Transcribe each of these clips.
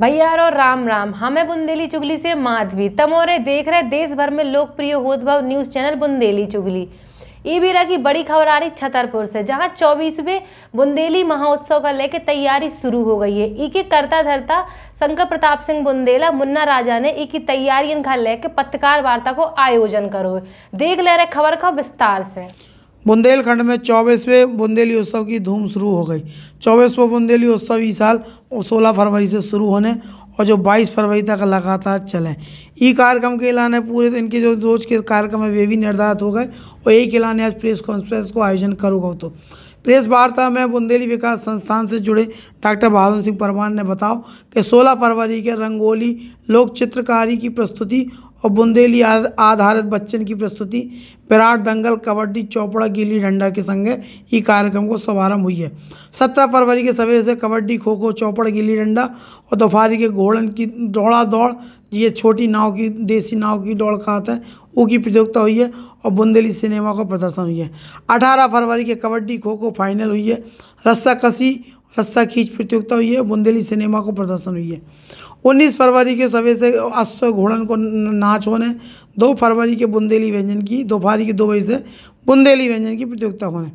भैया रो राम राम हमें बुंदेली चुगली से माधवी तमोरे देख रहे देश भर में लोकप्रिय होदभाव न्यूज़ चैनल बुंदेली चुगली ईबीरा की बड़ी खबर आ रही छतरपुर से जहां चौबीसवें बुंदेली महोत्सव का लेके तैयारी शुरू हो गई है इके करता धरता शंकर प्रताप सिंह बुंदेला मुन्ना राजा ने इकी की तैयारी इनका लेकर पत्रकार वार्ता को आयोजन करो देख ले रहे खबर का विस्तार से बुंदेलखंड में चौबीसवें बुंदेली उत्सव की धूम शुरू हो गई चौबीसवें बुंदेली उत्सव इस साल सोलह फरवरी से शुरू होने और जो 22 फरवरी तक लगातार चले ई कार्यक्रम के ऐलान पूरे पूरे के जो रोज के कार्यक्रम है वे भी निर्धारित हो गए और यही ऐलान आज प्रेस कॉन्फ्रेंस को आयोजन करूँगा तो प्रेस वार्ता में बुंदेली विकास संस्थान से जुड़े डॉक्टर बहादुर सिंह परमान ने बताओ कि 16 फरवरी के रंगोली लोक चित्रकारी की प्रस्तुति और बुंदेली आधारित बच्चन की प्रस्तुति विराट दंगल कबड्डी चौपड़ा गिल्ली डंडा के संग ई कार्यक्रम को शुभारंभ हुई है सत्रह फरवरी के सवेरे से कबड्डी खो खो चौपड़ गिल्ली डंडा और दोपहरी के घोड़न की दौड़ा दौड़ ये छोटी नाव की देसी नाव की दौड़ खाते हैं वो की प्रतियोगिता हुई है और बुंदेली सिनेमा का प्रदर्शन हुई है अठारह फरवरी के कबड्डी खो खो फाइनल हुई है कसी रस्सा खींच प्रतियोगिता हुई है बुंदेली सिनेमा को प्रदर्शन हुई है उन्नीस फरवरी के सवे से अश्व घोड़न को नाच होने दो फरवरी के बुंदेली व्यंजन की दोपहर के दो बजे से बुंदेली व्यंजन की प्रतियोगिता होने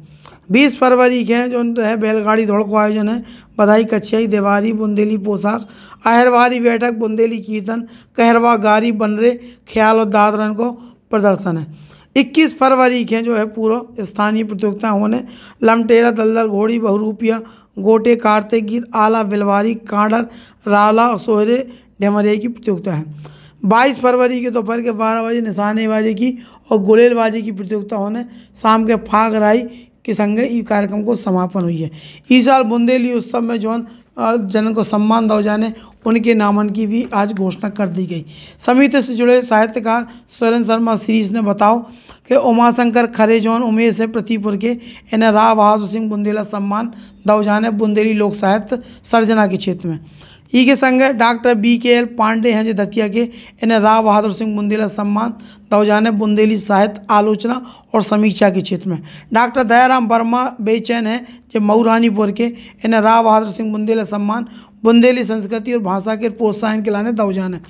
बीस फरवरी के जो है बैलगाड़ी दौड़ को आयोजन है बधाई कच्छियाई देवारी बुंदेली पोशाक आहरवारी बैठक बुंदेली कीर्तन कहरवा गारी बनरे ख्याल और दादरन को प्रदर्शन है इक्कीस फरवरी के जो है पूरा स्थानीय प्रतियोगिता होने लमटेरा दलदल घोड़ी बहुरूपिया गोटे कार्तिक गीत आला बिलवारी कांडर राला और सोहरे ढेमरिया की प्रतियोगिता है 22 फरवरी के दोपहर के बारह बजे निशानेबाजी की और गुलेलबाजी की प्रतियोगिता होने शाम के फाग राई के संग कार्यक्रम को समापन हुई है इस साल बुंदेली उत्सव में जोन जन को सम्मान दौ जाने उनके नामन की भी आज घोषणा कर दी गई समिति से जुड़े साहित्यकार सुरेंद्र शर्मा सीरीज ने बताओ कि उमाशंकर खरे जोन उमेश है प्रतिपुर के इन्हें राव बहादुर सिंह बुंदेला सम्मान दौ जाने बुंदेली लोक साहित्य सर्जना के क्षेत्र में ही e के संग doctor B K L Pandey हैं जो दतिया के इन्हें राव बहादुर सिंह बुंदेला सम्मान दौजा बुंदेली साहित्य आलोचना और समीक्षा के क्षेत्र में डॉक्टर दयाराम वर्मा बेचैन हैं जो मऊरानीपुर के इन्हें राव बहादुर सिंह बुंदेला सम्मान बुंदेली संस्कृति और भाषा के प्रोत्साहन के लाने दौजान है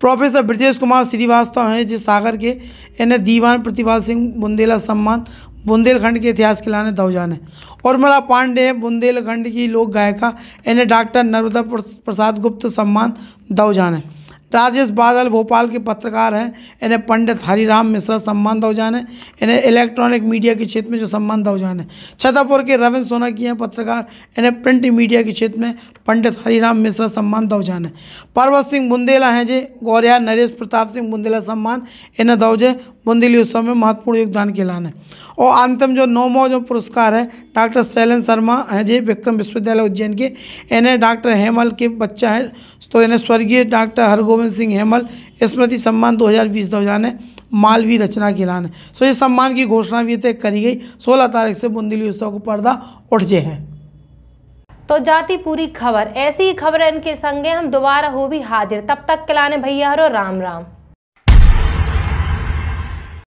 प्रोफेसर ब्रजेश कुमार श्रीवास्तव हैं जो सागर के इन्हें दीवान प्रतिभा सिंह बुंदेला सम्मान बुंदेलखंड के इतिहास के लाने दौजान है उर्मिला पांडे बुंदेलखंड की लोक गायिका इन्हें डॉक्टर नर्मदा प्रसाद गुप्त सम्मान दौजान है राजेश बादल भोपाल के पत्रकार हैं इन्हें पंडित हरिराम मिश्रा सम्मान दौजान है इन्हें इलेक्ट्रॉनिक मीडिया के क्षेत्र में जो सम्मान दौजान है छतरपुर के रविंद्र सोना की हैं पत्रकार इन्हें प्रिंट मीडिया के क्षेत्र में पंडित हरिराम मिश्रा सम्मान दौजान है पर्वत सिंह बुंदेला हैं जे गौरिया नरेश प्रताप सिंह बुंदेला सम्मान इन्हें दौजे बुंदेली उत्सव में महत्वपूर्ण योगदान के लान है और अंतम जो नौमो जो पुरस्कार है डॉक्टर शैलन शर्मा हैं जी विक्रम विश्वविद्यालय उज्जैन के इन्हें डॉक्टर हेमल के बच्चा है तो इन्हें स्वर्गीय डॉक्टर हरगोविंद सिंह हेमल स्मृति सम्मान दो हज़ार बीस दौरान मालवी रचना के लान है सो ये सम्मान की घोषणा भी तय करी गई सोलह तारीख से बुंदेली उत्सव को पर्दा उठ जे है तो जाती पूरी खबर ऐसी ही खबर इनके संगे हम दोबारा हो भी हाजिर तब तक के लाने भैया हरो राम राम